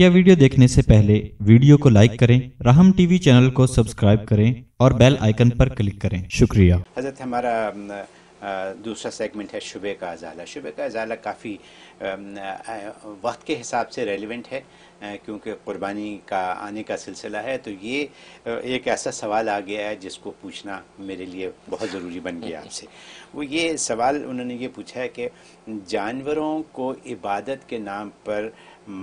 मुख्य वीडियो देखने से पहले वीडियो को लाइक करें राहम टीवी चैनल को सब्सक्राइब करें और बेल आइकन पर क्लिक करें शुक्रिया हजरत हमारा दूसरा सेगमेंट है शुबे का अजाला शुबे का अजाला काफ़ी वक्त के हिसाब से रेलिवेंट है क्योंकि क़ुरबानी का आने का सिलसिला है तो ये एक ऐसा सवाल आ गया है जिसको पूछना मेरे लिए बहुत ज़रूरी बन गया आपसे वो ये सवाल उन्होंने ये पूछा है कि जानवरों को इबादत के नाम पर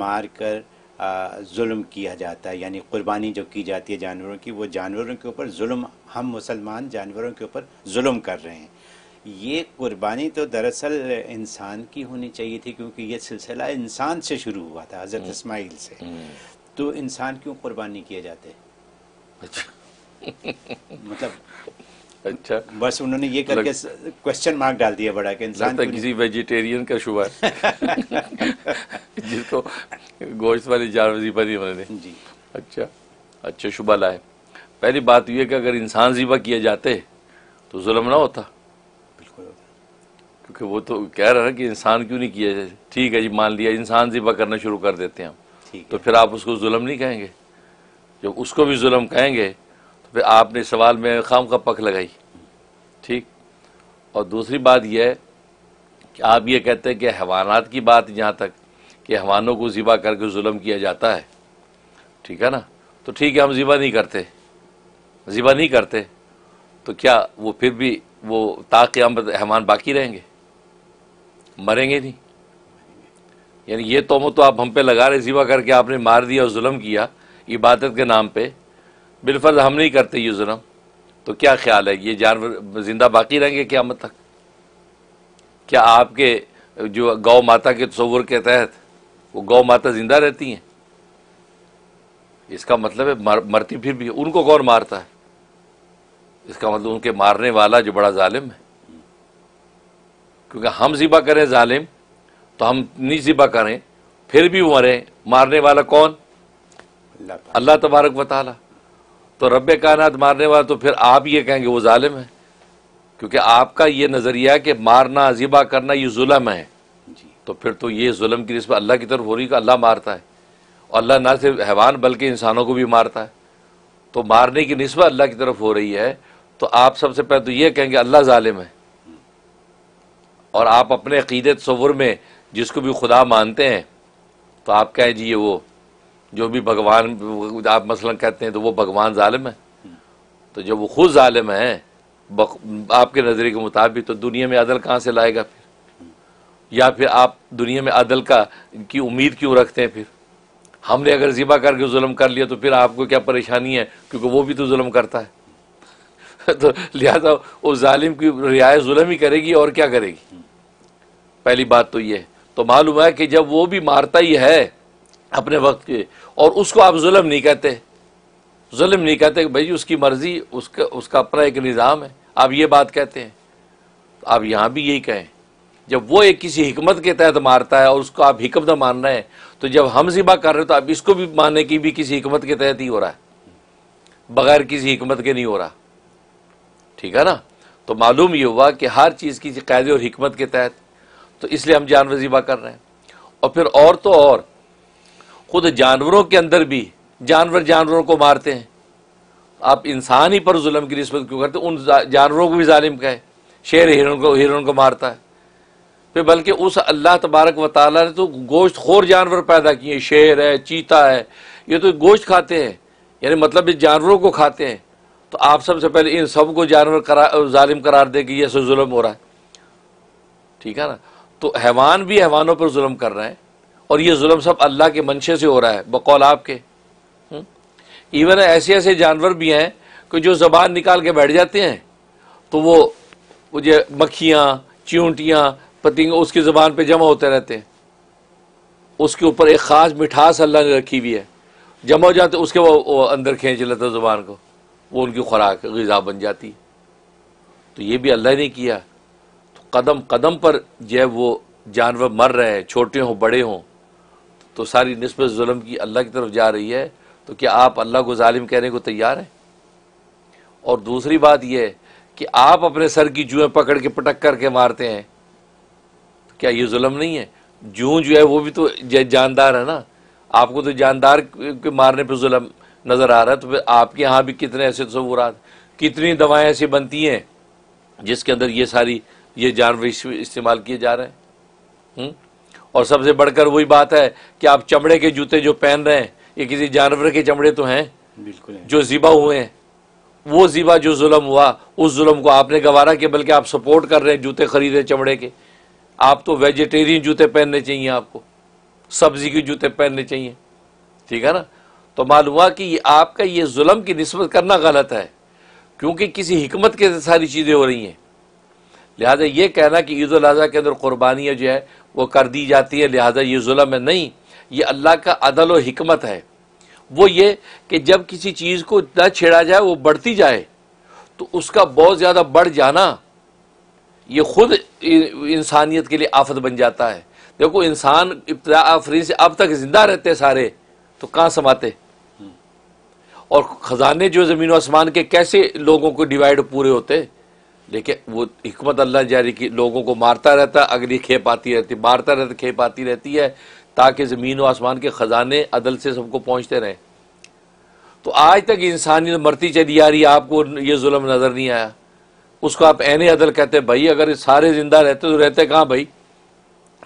मार कर जुल्म किया जाता है यानी कुर्बानी जो की जाती है जानवरों की वो जानवरों के ऊपर जुल्म हम मुसलमान जानवरों के ऊपर जुल्म कर रहे हैं ये कुर्बानी तो दरअसल इंसान की होनी चाहिए थी क्योंकि ये सिलसिला इंसान से शुरू हुआ था हज़रत हम्म। इसमाइल से हम्म। तो इंसान क्यों कुर्बानी किए जाते अच्छा। मतलब अच्छा बस उन्होंने ये करके क्वेश्चन मार्क डाल दिया बड़ा कि इंसान किसी वेजिटेरियन का शुबा है जिसको गोश्त वाली जानवर जीबा नहीं बने जी अच्छा अच्छा शुभ लाए पहली बात यह कि अगर इंसान जीबा किए जाते तो जुलम ना होता बिल्कुल क्योंकि वो तो कह रहा है कि इंसान क्यों नहीं किया जाए ठीक है जी मान लिया इंसान जीबा करना शुरू कर देते हैं हम तो फिर आप उसको जुलम नहीं कहेंगे जब उसको भी जुलम कहेंगे फिर आपने सवाल में खाम का पक लगाई ठीक और दूसरी बात यह है कि आप ये कहते हैं कि हवानात की बात यहाँ तक कि हवानों को ज़िबा करके जुल्म किया जाता है ठीक है ना तो ठीक है हम ज़िबा नहीं करते ज़िबा नहीं करते तो क्या वो फिर भी वो ताक़्यामत हैवान बाकी रहेंगे मरेंगे नहीं यानी ये तोमो तो आप हम पे लगा रहे ज़िबा करके आपने मार दिया और जुल्म किया इबादत के नाम पर बिलफर्ज हम नहीं करते ये जुल्म तो क्या ख्याल है ये जानवर ज़िंदा बाकी रहेंगे क्या मत तक क्या आपके जो गौ माता के तस्वर के तहत वो गौ माता ज़िंदा रहती हैं इसका मतलब है मर, मरती फिर भी उनको कौन मारता है इसका मतलब उनके मारने वाला जो बड़ा ालिम है क्योंकि हम ज़िबा करें ालिम तो हम नहीं ज़िबा करें फिर भी वो मरें मारने वाला कौन अल्लाह तबारक वाली तो रब कायनात मारने वाला तो फिर आप ये कहेंगे वो ालिम है क्योंकि आपका ये नज़रिया कि मारना ज़िबा करना ये जुल्म है तो फिर तो ये जुल्म की नस्बत अल्लाह की तरफ हो रही है अल्लाह मारता है और अल्लाह ना सिर्फ हैवान बल्कि इंसानों को भी मारता है तो मारने की नस्बत अल्लाह की तरफ हो रही है तो आप सबसे पहले तो ये कहेंगे अल्लाह ालिम है और आप अपने अकीदत सवर में जिसको भी खुदा मानते हैं तो आप कहें जी ये वो जो भी भगवान आप मसलन कहते हैं तो वो भगवान ालिम है तो जब वो खुद ालिम है आपके नज़रिए के मुताबिक तो दुनिया में अदल कहाँ से लाएगा फिर या फिर आप दुनिया में अदल का की उम्मीद क्यों रखते हैं फिर हमने अगर ज़िबा करके जुल्म कर लिया तो फिर आपको क्या परेशानी है क्योंकि वो भी तो जुल्म करता है तो लिहाजा उस जालिम की रियायत जुल्म ही करेगी और क्या करेगी पहली बात तो ये तो मालूम है कि जब वो भी मारता ही है अपने वक्त के और उसको आप जुल्म नहीं कहते जुल्म नहीं कहते कि भाई उसकी मर्ज़ी उसका उसका अपना एक निज़ाम है आप ये बात कहते हैं तो आप यहाँ भी यही कहें जब वो एक किसी हमत के तहत मारता है और उसको आप हमत मान रहे हैं तो जब हम जिबा कर रहे हो तो आप इसको भी मानने की भी किसी हमत के तहत ही हो रहा है बगैर किसी हमत के नहीं हो रहा ठीक है ना तो मालूम ये हुआ कि हर चीज़ की कायदे और हमत के तहत तो इसलिए हम जानवर ज़िबा कर रहे हैं और फिर और तो और खुद जानवरों के अंदर भी जानवर जानवरों को मारते हैं आप इंसान ही पर जुल्म की रिस्वत क्यों करते उन जानवरों को भी जालिम कहे शेर हिरन को हिरन को मारता है फिर बल्कि उस अल्लाह तबारक व ताली ने तो गोश्त खोर जानवर पैदा किए शेर है चीता है ये तो गोश्त खाते हैं यानी मतलब ये जानवरों को खाते हैं तो आप सबसे पहले इन सब को जानवर करार ालिम करार दे कि यह जुल्म हो रहा है ठीक है ना तो हैवान भी हैवानों पर जुल्म कर रहे हैं और ये जुल्म सब अल्लाह के मंशे से हो रहा है बकौल आपके इवन हम्म? ऐसे ऐसे जानवर भी हैं कि जो ज़बान निकाल के बैठ जाते हैं तो वो मुझे मक्खियाँ चिऊटियाँ पतिंग उसकी ज़बान पे जमा होते रहते हैं उसके ऊपर एक ख़ास मिठास अल्लाह ने रखी हुई है जमा हो जाते उसके वो, वो अंदर खींच लेता ज़ुबान को वो उनकी खुराक गज़ा बन जाती तो ये भी अल्लाह ने किया तो कदम कदम पर जो वो जानवर मर रहे हैं छोटे हों बड़े हों तो सारी नस्बत जुल्म की अल्लाह की तरफ जा रही है तो क्या आप अल्लाह को ालिम कहने को तैयार हैं और दूसरी बात यह है कि आप अपने सर की जुएं पकड़ के पटक करके मारते हैं तो क्या ये जुल्म नहीं है जूँ जो है वो भी तो जानदार है ना आपको तो जानदार के मारने पर जुल्म नज़र आ रहा है तो फिर आपके यहाँ भी कितने ऐसे तस्वूरत कितनी दवाएँ ऐसी बनती हैं जिसके अंदर ये सारी ये जानवर इस्तेमाल किए जा रहे हैं और सबसे बढ़कर वही बात है कि आप चमड़े के जूते जो पहन रहे हैं ये किसी जानवर के चमड़े तो हैं बिल्कुल है। जो ज़िबा हुए हैं वो जीबा जो जुलम हुआ उस जुलम को आपने गवारा किया बल्कि आप सपोर्ट कर रहे हैं जूते खरीदे चमड़े के आप तो वेजिटेरियन जूते पहनने चाहिए आपको सब्ज़ी के जूते पहनने चाहिए ठीक है ना तो मालूम हुआ कि ये आपका ये जुलम की नस्बत करना गलत है क्योंकि किसी हमत के सारी चीज़ें हो रही हैं लिहाजा ये कहना कि ईद अजी के अंदर कुर्बानियाँ जो है वो कर दी जाती है लिहाजा ये जुल्म है नहीं ये अल्लाह का अदल और हमत है वो ये कि जब किसी चीज़ को न छेड़ा जाए वो बढ़ती जाए तो उसका बहुत ज़्यादा बढ़ जाना ये खुद इंसानियत के लिए आफत बन जाता है देखो इंसान इब्तदा आफरी से अब तक ज़िंदा रहते सारे तो कहाँ समाते और ख़जाने जो ज़मीन आसमान के कैसे लोगों को डिवाइड पूरे होते लेकिन वो हमत अल्लाह जारी की लोगों को मारता रहता अगली खेप आती रहती मारता रहता खेप आती रहती है ताकि ज़मीन व आसमान के ख़जाने अदल से सबको पहुँचते रहें तो आज तक इंसानियत मरती चली आ रही है आपको ये जुल्म नज़र नहीं आया उसको आप ऐने अदल कहते हैं भाई अगर सारे ज़िंदा रहते तो रहते कहाँ भाई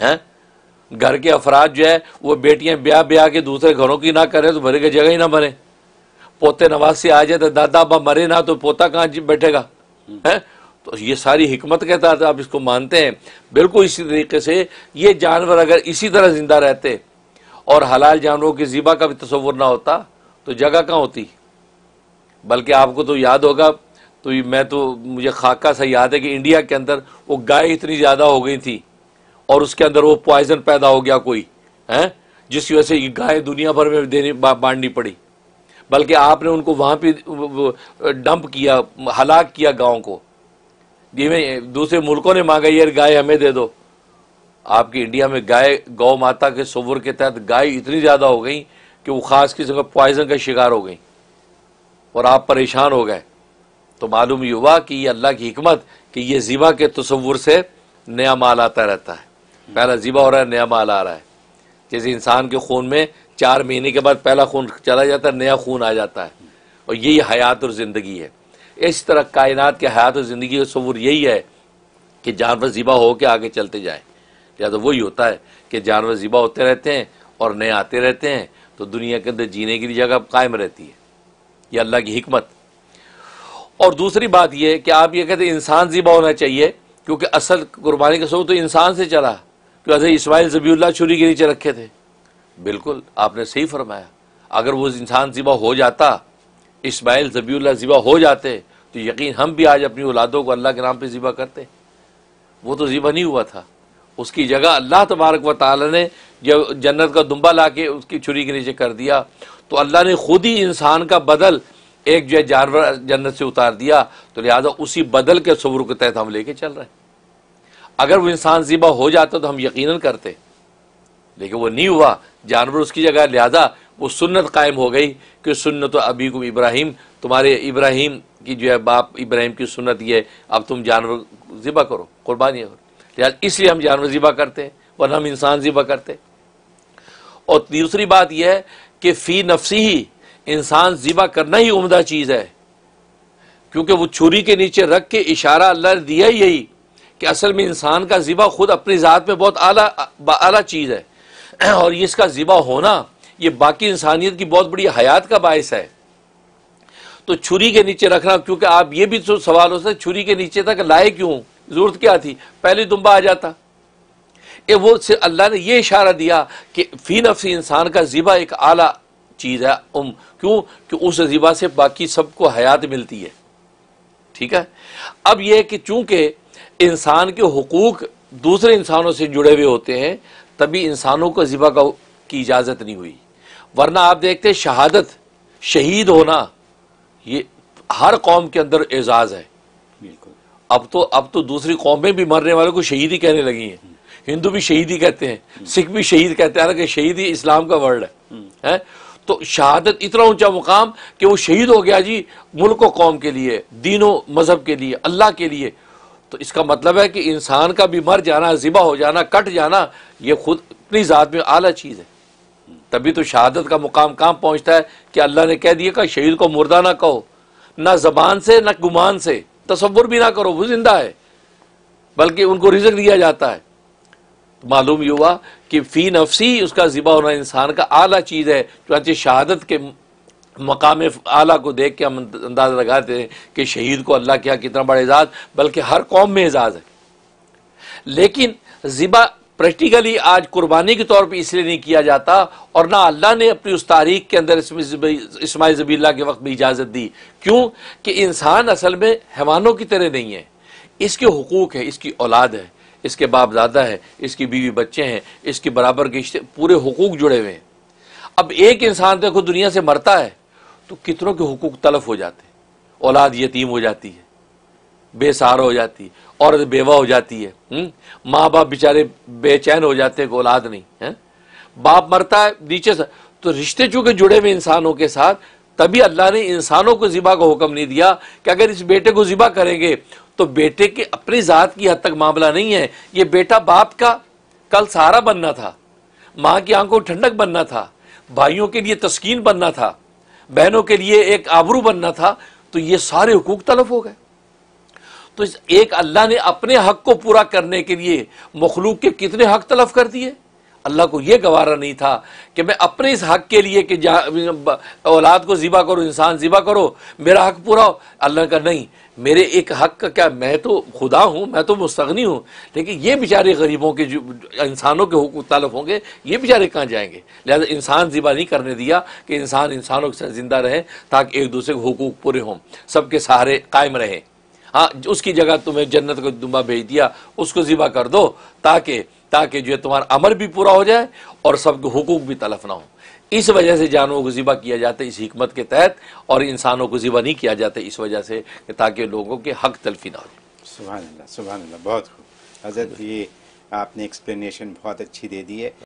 हैं घर के अफराद जो है वो बेटियाँ ब्याह ब्याह के दूसरे घरों की ना करें तो भरे के जगह ही ना मरें पोते नवाज से आ जाए तो दादा बा मरे ना तो पोता कहाँ बैठेगा हैं तो ये सारी हिकमत के तहत आप इसको मानते हैं बिल्कुल इसी तरीके से ये जानवर अगर इसी तरह ज़िंदा रहते और हलाल जानवरों की ज़िबा का भी तस्वुर ना होता तो जगह कहाँ होती बल्कि आपको तो याद होगा तो मैं तो मुझे खाका सा याद है कि इंडिया के अंदर वो गाय इतनी ज़्यादा हो गई थी और उसके अंदर वो पॉइजन पैदा हो गया कोई हैं जिसकी वजह से ये गाय दुनिया भर में देनी बांटनी पड़ी बल्कि आपने उनको वहाँ पे डंप किया हलाक किया गाँव को दूसरे मुल्कों ने मांगा यार गाय हमें दे दो आपकी इंडिया में गाय गौ माता के सोवर के तहत गाय इतनी ज़्यादा हो गई कि वो ख़ास किस्म का पॉइजन का शिकार हो गई और आप परेशान हो गए तो मालूम ये हुआ कि ये अल्लाह की हमत कि ये ज़िबा के तस्वुर से नया माल आता रहता है पहला ज़िबा हो रहा है नया माल आ रहा है जैसे इंसान के खून में चार महीने के बाद पहला खून चला जाता है नया खून आ जाता है और यही हयात और ज़िंदगी है इस तरह कायनात के हयात और ज़िंदगी का सवूर यही है कि जानवर ज़िबा हो के आगे चलते जाएँ या तो वही होता है कि जानवर ज़िबा होते रहते हैं और नए आते रहते हैं तो दुनिया के अंदर जीने की जगह कायम रहती है ये अल्लाह की हमत और दूसरी बात यह कि आप ये कहते इंसान ज़िबा होना चाहिए क्योंकि असल कुर्बानी का सबूत तो इंसान से चला क्यों हजरत इसमाइल जबील्ला छुरी के नीचे रखे थे बिल्कुल आपने सही फरमाया अगर वो इंसान ज़िबा हो जाता इसमाइल जबील्ला ज़िबा हो जाते तो यकीन हम भी आज अपनी औलादों को अल्लाह के नाम पर ज़िबा करते वो तो ज़िबा नहीं हुआ था उसकी जगह अल्लाह तबारक व ताल ने जब जन्नत का दुम्बा ला के उसकी छुरी के नीचे कर दिया तो अल्लाह ने खुद ही इंसान का बदल एक जो है जानवर जन्नत से उतार दिया तो लिहाजा उसी बदल के सब्र के तहत हम लेके चल रहे हैं अगर वो इंसान ज़िबा हो जाता तो हम यकीनन करते लेकिन वो नहीं हुआ जानवर उसकी जगह लिहाजा वो सुन्नत कायम हो गई कि सुन्नत अबीकुम इब्राहिम तुम्हारे इब्राहिम कि जो है बाप इब्राहिम की सुनत ये अब तुम जानवर ज़िबा करो कुर्बानियाँ तो करो लिहाज इसलिए हम जानवर ज़िबा करते हैं और हम इंसान ज़िबा करते हैं और दूसरी बात यह है कि फ़ी नफसी ही इंसान ज़िबा करना ही उमदा चीज़ है क्योंकि वो छुरी के नीचे रख के इशारा अल्लाह ने दिया ही यही कि असल में इंसान का ज़िबा खुद अपनी ज़ात में बहुत आला आला चीज़ है और इसका ज़िबा होना ये बाकी इंसानियत की बहुत बड़ी हयात का बायस है तो छुरी के नीचे रखना क्योंकि आप ये भी सवाल हो सकता छुरी के नीचे तक लाए क्यों जरूरत क्या थी पहले दुम्बा आ जाता ए वो अल्लाह ने यह इशारा दिया कि फी नफसी इंसान का ज़िबा एक आला चीज़ है उम क्यों कि उस ज़िबा से बाकी सबको हयात मिलती है ठीक है अब यह कि चूंकि इंसान के हकूक़ दूसरे इंसानों से जुड़े हुए होते हैं तभी इंसानों को ज़िबा का की इजाज़त नहीं हुई वरना आप देखते शहादत शहीद होना ये हर कौम के अंदर एजाज़ है अब तो अब तो दूसरी कौमें भी मरने वालों को शहीद ही कहने लगी हैं हिंदू भी शहीद ही कहते हैं सिख भी शहीद कहते हैं हालांकि ही इस्लाम का वर्ड है, हम्म। है? तो शहादत इतना ऊंचा मुकाम कि वो शहीद हो गया जी मुल्क कौम के लिए दीनों मज़हब के लिए अल्लाह के लिए तो इसका मतलब है कि इंसान का भी मर जाना ज़िबा हो जाना कट जाना ये खुद अपनी ज़ात में आला चीज़ है तभी तो शहादत का मुकाम कहाँ पहुँचता है कि अल्लाह ने कह दिया कि शहीद को मुर्दा ना कहो ना जबान से ना गुमान से तस्वुर भी ना करो वो जिंदा है बल्कि उनको रिजक दिया जाता है तो मालूम हुआ कि फ़ी नफसी उसका ज़िबा होना इंसान का आला चीज़ है चुनाचे शहादत के मकाम आला को देख के हम अंदाज़ा लगाते हैं कि शहीद को अल्लाह क्या कितना बड़ा एजाज़ बल्कि हर कौम में एजाज़ है लेकिन ज़िबा प्रैक्टिकली आज कुर्बानी के तौर पर इसलिए नहीं किया जाता और ना अल्लाह ने अपनी उस तारीख के अंदर इसमाई जबीला के वक्त भी इजाज़त दी क्यों कि इंसान असल में हैवानों की तरह नहीं है इसके हकूक़ है इसकी औलाद है इसके बाप दादा है इसकी बीवी बच्चे हैं इसके बराबर के पूरे हकूक़ जुड़े हुए हैं अब एक इंसान तो देखो दुनिया से मरता है तो कितनों के हकूक़ तलफ हो जाते औलाद यतीम हो जाती है बेसहारा हो जाती है औरत बेवा हो जाती है हम्म? माँ बाप बेचारे बेचैन हो जाते हैं औलाद नहीं है बाप मरता है नीचे से तो रिश्ते चूंकि जुड़े हुए इंसानों के साथ तभी अल्लाह ने इंसानों को ज़िबा का हुक्म नहीं दिया कि अगर इस बेटे को ज़िबा करेंगे तो बेटे के अपनी ज़ात की हद तक मामला नहीं है ये बेटा बाप का कल सहारा बनना था माँ की आंखों ठंडक बनना था भाइयों के लिए तस्कीन बनना था बहनों के लिए एक आबरू बनना था तो ये सारे हकूक तलफ हो गए तो इस एक अल्लाह ने अपने हक को पूरा करने के लिए मखलूक के कितने हक तलफ कर दिए अल्लाह को यह गवारा नहीं था कि मैं अपने इस हक के लिए कि औलाद को ज़िबा करो इंसान ज़िबा करो मेरा हक पूरा हो अल्लाह का नहीं मेरे एक हक का क्या मैं तो खुदा हूँ मैं तो मुस्तगनी हूँ लेकिन ये बेचारे गरीबों के इंसानों के हकूक तलफ होंगे ये बेचारे कहाँ जाएंगे लिहाजा इंसान ज़िबा नहीं करने दिया कि इंसान इंसानों के साथ ज़िंदा रहे ताकि एक दूसरे के हकूक पूरे हों सबके सहारे कायम रहें हाँ उसकी जगह तुम्हें जन्नत को दुम्बा भेज दिया उसको ज़िबा कर दो ताकि ताकि जो है तुम्हारा अमर भी पूरा हो जाए और सबके हकूक भी तलफ ना हो इस वजह से जानवरों को ज़िबा किया जाता है इस हमत के तहत और इंसानों को ज़िबा नहीं किया जाता इस वजह से ताकि लोगों के हक तलफी ना हो जाए सुबह सुबह बहुत खूब हजरत ये आपने एक्सप्लेनेशन बहुत अच्छी दे दी है